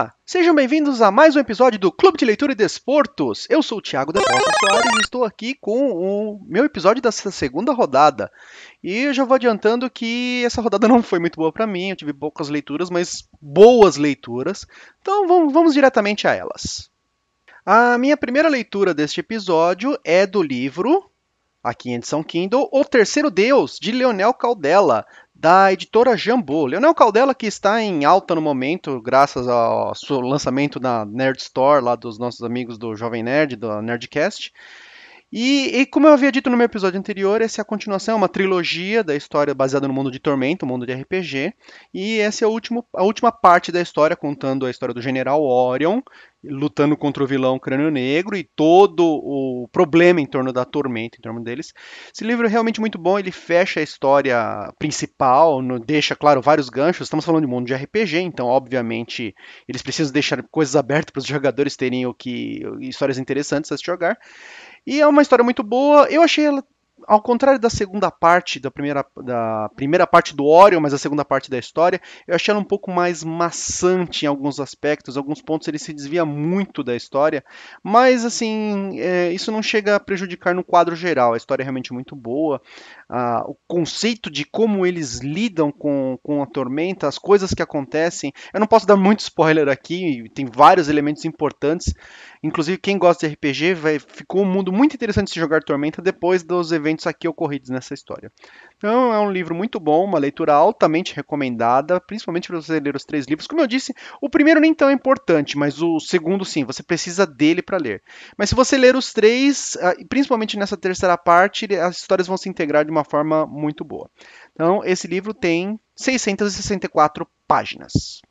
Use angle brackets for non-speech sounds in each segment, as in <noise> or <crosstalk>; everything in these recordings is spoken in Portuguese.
Olá! Sejam bem-vindos a mais um episódio do Clube de Leitura e Desportos. Eu sou o Thiago da Costa Soares e estou aqui com o meu episódio dessa segunda rodada. E eu já vou adiantando que essa rodada <laughs> não foi muito boa para mim, eu tive poucas leituras, mas boas leituras. Então vamos, vamos diretamente a elas. A minha primeira leitura deste episódio é do livro aqui em edição Kindle, O Terceiro Deus, de Leonel Caldela, da editora Jambô. Leonel Caldela, que está em alta no momento, graças ao lançamento na Nerd Store, lá dos nossos amigos do Jovem Nerd, da Nerdcast. E, e, como eu havia dito no meu episódio anterior, essa é a continuação, é uma trilogia da história baseada no mundo de Tormento, o mundo de RPG. E essa é a, último, a última parte da história, contando a história do General Orion, lutando contra o vilão Crânio Negro e todo o problema em torno da tormenta, em torno deles. Esse livro é realmente muito bom, ele fecha a história principal, deixa, claro, vários ganchos. Estamos falando de mundo de RPG, então, obviamente, eles precisam deixar coisas abertas para os jogadores terem o que histórias interessantes a se jogar. E é uma história muito boa. Eu achei ela, ao contrário da segunda parte, da primeira, da primeira parte do Orion, mas a segunda parte da história, eu achei ela um pouco mais maçante em alguns aspectos. Alguns pontos ele se desvia muito da história. Mas, assim, é, isso não chega a prejudicar no quadro geral. A história é realmente muito boa o conceito de como eles lidam com, com a tormenta, as coisas que acontecem. Eu não posso dar muito spoiler aqui, tem vários elementos importantes. Inclusive, quem gosta de RPG, vai, ficou um mundo muito interessante se jogar Tormenta depois dos eventos aqui ocorridos nessa história. Então, é um livro muito bom, uma leitura altamente recomendada, principalmente para você ler os três livros. Como eu disse, o primeiro nem tão importante, mas o segundo sim, você precisa dele para ler. Mas se você ler os três, ah, principalmente nessa terceira parte, as histórias vão se integrar de uma forma muito boa. Então, esse livro tem 664 páginas.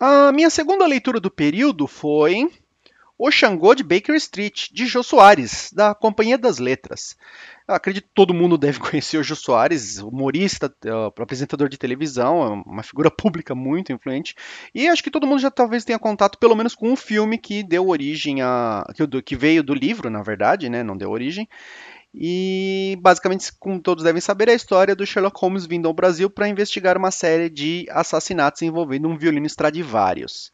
A minha segunda leitura do período foi o Xangô de Baker Street, de Jô Soares, da Companhia das Letras. Eu acredito que todo mundo deve <laughs> conhecer o Jô Soares, humorista, eh, apresentador de televisão, é uma figura <laughs> pública muito influente. E acho que todo mundo já talvez tenha contato, pelo menos, com um filme que deu origem a. que veio do livro, na verdade, né? Não deu origem. E basicamente, como todos devem saber, é a história do Sherlock Holmes vindo ao Brasil para investigar uma série de assassinatos envolvendo um violino Stradivarius.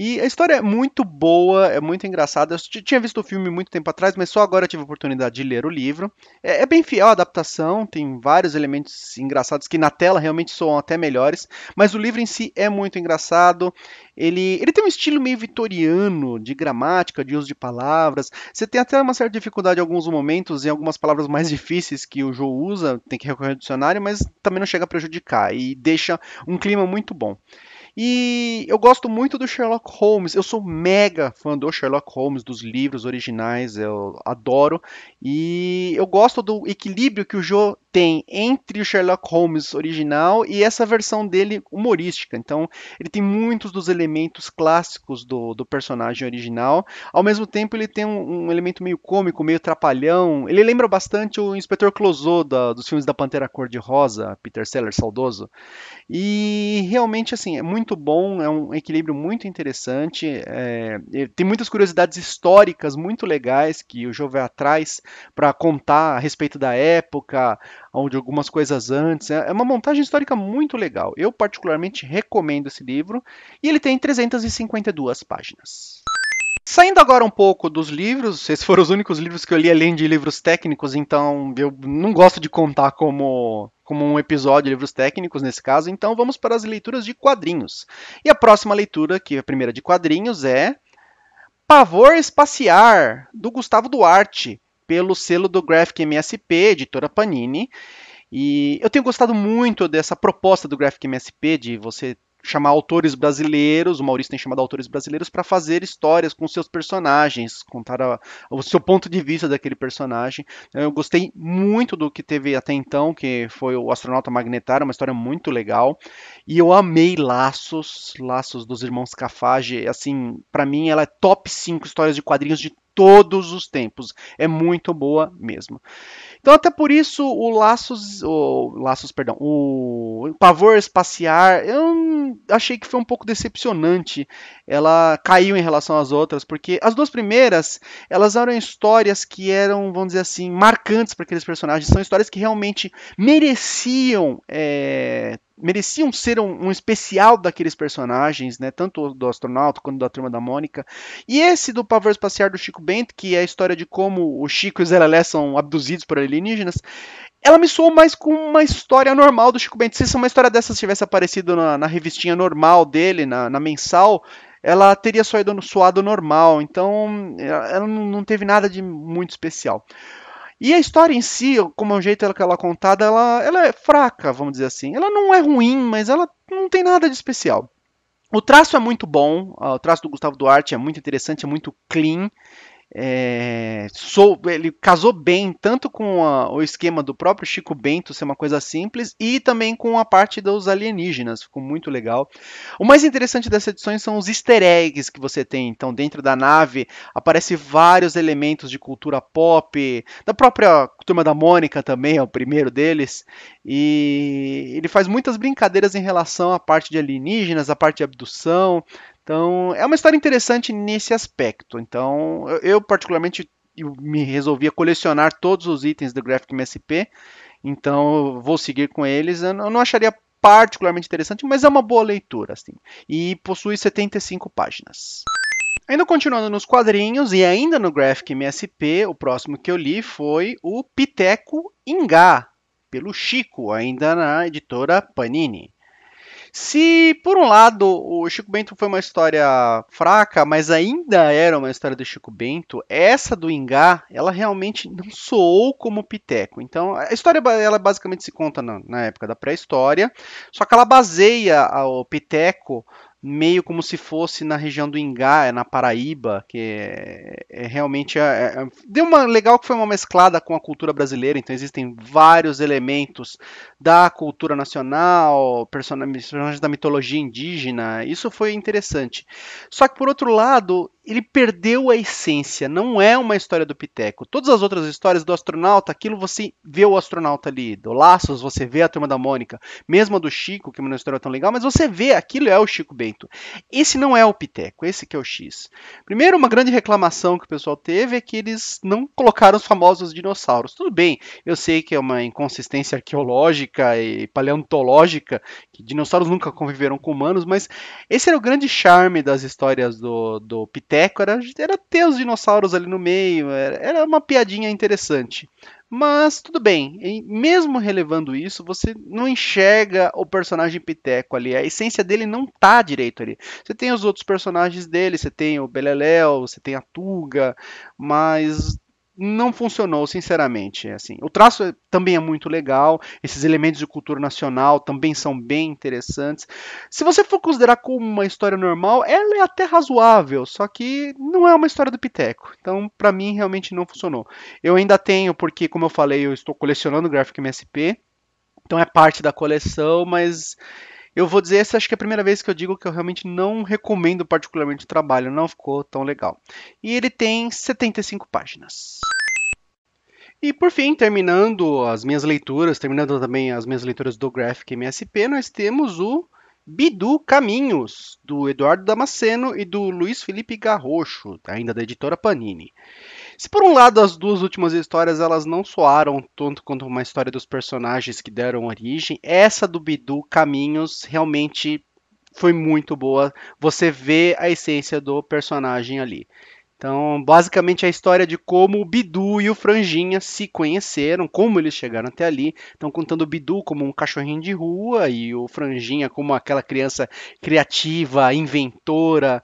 E a história é muito boa, é muito engraçada. Eu tinha visto o filme muito tempo atrás, mas só agora tive a oportunidade de ler o livro. É, é bem fiel à adaptação, tem vários elementos engraçados que na tela realmente soam até melhores, mas o livro em si é muito engraçado. Ele, ele tem um estilo meio vitoriano de gramática, de uso de palavras. Você tem até uma certa dificuldade em alguns momentos, em algumas palavras mais <laughs> difíceis que o Joe usa, tem que recorrer ao dicionário, mas também não chega a prejudicar e deixa um clima muito bom. E eu gosto muito do Sherlock Holmes. Eu sou mega fã do Sherlock Holmes, dos livros originais, eu adoro. E eu gosto do equilíbrio que o Joe tem entre o Sherlock Holmes original e essa versão dele humorística. Então, ele tem muitos dos elementos clássicos do, do personagem original. Ao mesmo tempo, ele tem um, um, elemento meio cômico, meio trapalhão. Ele lembra bastante o Inspetor Clouseau da, dos filmes da Pantera Cor-de-Rosa, Peter Sellers, saudoso. E realmente, assim, é muito muito bom, é um equilíbrio muito interessante. É, tem muitas curiosidades históricas muito legais que o Jovem traz para contar a respeito da época, onde algumas coisas antes. É, é uma montagem histórica muito legal. Eu particularmente recomendo esse livro e ele tem 352 páginas. Saindo agora um pouco dos livros, esses foram os únicos livros que eu li além de livros técnicos, então eu não gosto de contar como como um episódio de livros técnicos nesse caso, então vamos para as leituras de quadrinhos. E a próxima leitura, que é a primeira de quadrinhos, é Pavor Espaciar, do Gustavo Duarte, pelo selo do Graphic MSP, editora Panini. E eu tenho gostado muito dessa proposta do Graphic MSP de você chamar autores brasileiros, o Maurício tem chamado autores brasileiros para fazer histórias com seus personagens, contar a, o seu ponto de vista daquele personagem. Então, eu gostei muito do que teve até então, que foi o Astronauta Magnetário, uma história muito legal. E eu amei Laços, Laços dos Irmãos Cafage, assim, para mim ela é top 5 histórias de quadrinhos de todos os tempos. É muito boa mesmo. Então, até por isso, o Laços. O, Laços, perdão. O Pavor Espaciar. Eu achei que foi um pouco decepcionante. Ela caiu em relação às outras, porque as duas primeiras. Elas eram histórias que eram, vamos dizer assim, marcantes para aqueles personagens. São histórias que realmente mereciam é, mereciam ser um, um, especial daqueles personagens, né? Tanto do astronauta quanto da turma da Mônica. E esse do Pavor Espacial do Chico Bento, que é a história de como o Chico e o Zelelé são abduzidos por alienígenas, ela me soou mais com uma história normal do Chico Bento. Se uma história dessas tivesse aparecido na, na revistinha normal dele, na, na mensal, ela teria soado, soado normal. Então, ela não teve nada de muito especial. E a história em si, como é o jeito que ela é contada, ela, ela é fraca, vamos dizer assim. Ela não é ruim, mas ela não tem nada de especial. O traço é muito bom, ah, o traço do Gustavo Duarte é muito interessante, é muito clean. É, sou, ele casou bem tanto com a, o esquema do próprio Chico Bento ser uma coisa simples e também com a parte dos alienígenas, ficou muito legal. O mais interessante dessas edições são os easter eggs que você tem. Então, dentro da nave aparece vários elementos de cultura pop, da própria Turma da Mônica também é o primeiro deles, e ele faz muitas brincadeiras em relação à parte de alienígenas, à parte de abdução. Então, é uma história interessante nesse aspecto. Então, eu, eu particularmente eu me resolvi a colecionar todos os itens do Graphic MSP. Então, vou seguir com eles. Eu não acharia particularmente interessante, mas é uma boa leitura, assim. E possui 75 páginas. Ainda continuando nos quadrinhos e ainda no Graphic MSP, o próximo que eu li foi o Piteco Ingá, pelo Chico, ainda na editora Panini. Se, por um lado, o Chico Bento foi uma história fraca, mas ainda era uma história do Chico Bento, essa do Ingá, ela realmente não soou como piteco. Então, a história ela basicamente se conta na, na época da pré-história, só que ela baseia o piteco meio como se fosse na região do Ingá, é na Paraíba, que é, é realmente é, é, deu uma legal que foi uma mesclada com a cultura brasileira, então existem vários elementos da cultura nacional, personagens da mitologia indígena. Isso foi interessante. Só que por outro lado, ele perdeu a essência, não é uma história do Piteco. Todas as outras histórias do astronauta, aquilo você vê o astronauta ali, do Laços, você vê a turma da Mônica, mesmo a do Chico, que não é uma história tão legal, mas você vê, aquilo é o Chico Bento. Esse não é o Piteco, esse que é o X. Primeiro, uma grande reclamação que o pessoal teve é que eles não colocaram os famosos dinossauros. Tudo bem, eu sei que é uma inconsistência arqueológica e paleontológica que dinossauros nunca conviveram com humanos, mas esse era o grande charme das histórias do, do Piteco, era, era ter os dinossauros ali no meio, era, era uma piadinha interessante. Mas tudo bem, mesmo relevando isso, você não enxerga o personagem Piteco ali, a essência dele não tá direito ali. Você tem os outros personagens dele, você tem o Beleléu, você tem a Tuga, mas não funcionou, sinceramente. Assim, o traço é, também é muito legal, esses elementos de cultura nacional também são bem interessantes. Se você for considerar como uma história normal, ela é até razoável, só que não é uma história do Piteco. Então, para mim, realmente não funcionou. Eu ainda tenho, porque, como eu falei, eu estou colecionando Graphic MSP, então é parte da coleção, mas eu vou dizer, essa acho que é a primeira vez que eu digo que eu realmente não recomendo particularmente o trabalho, não ficou tão legal. E ele tem 75 páginas. E por fim, terminando as minhas leituras, terminando também as minhas leituras do Graphic MSP, nós temos o Bidu Caminhos, do Eduardo Damasceno e do Luiz Felipe Garrocho, ainda da editora Panini. Se por um lado as duas últimas histórias elas não soaram tanto quanto uma história dos personagens que deram origem, essa do Bidu Caminhos realmente foi muito boa. Você vê a essência do personagem ali. Então, basicamente a história de como o Bidu e o Franjinha se conheceram, como eles chegaram até ali. Então, contando o Bidu como um cachorrinho de rua e o Franjinha como aquela criança criativa, inventora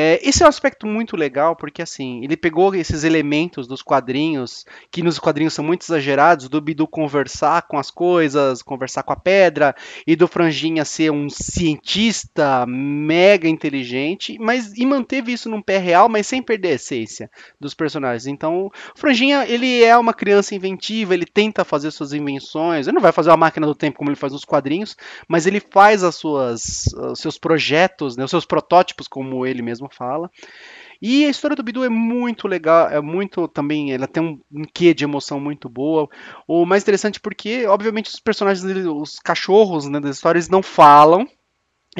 é, esse é um aspecto muito legal, porque assim, ele pegou esses elementos dos quadrinhos, que nos quadrinhos são muito exagerados, do Bidu conversar com as coisas, conversar com a pedra, e do Franjinha ser um cientista mega inteligente, mas e manteve isso num pé real, mas sem perder a essência dos personagens. Então, o Franjinha, ele é uma criança inventiva, ele tenta fazer suas invenções, ele não vai fazer uma máquina do tempo como ele faz nos quadrinhos, mas ele faz as suas, os seus projetos, né, os seus protótipos, como ele mesmo fala. E a história do Bidu é muito legal, é muito também, ela tem um, um quê de emoção muito boa. O mais interessante é porque, obviamente, os personagens, os cachorros né, das histórias não falam,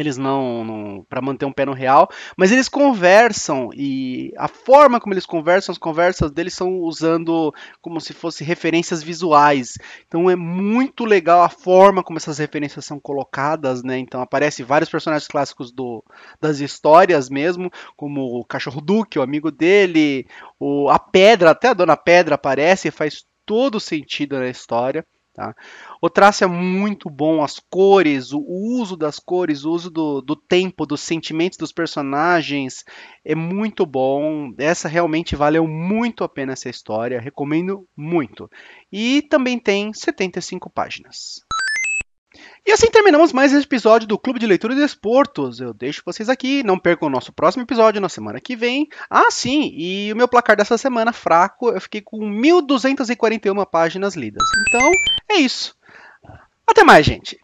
eles não, não para manter um pé no real, mas eles conversam e a forma como eles conversam, as conversas deles são usando como se fossem referências visuais. Então é muito legal a forma como essas referências são colocadas, né? Então aparece vários personagens clássicos do, das histórias mesmo, como o cachorro Duque, o amigo dele, o, a pedra, até a dona Pedra aparece, faz todo sentido na história. Tá? O traço é muito bom, as cores, o uso das cores, o uso do, do, tempo, dos sentimentos dos personagens é muito bom. Essa realmente valeu muito a pena essa história, recomendo muito. E também tem 75 páginas. E assim terminamos mais esse episódio do Clube de Leitura de Esportos. Eu deixo vocês aqui, não percam o nosso próximo episódio na semana que vem. Ah, sim, e o meu placar dessa semana fraco, eu fiquei com 1241 páginas lidas. Então, é isso. Até mais, gente.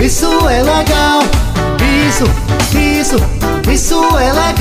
Isso é legal, isso, isso, isso é legal.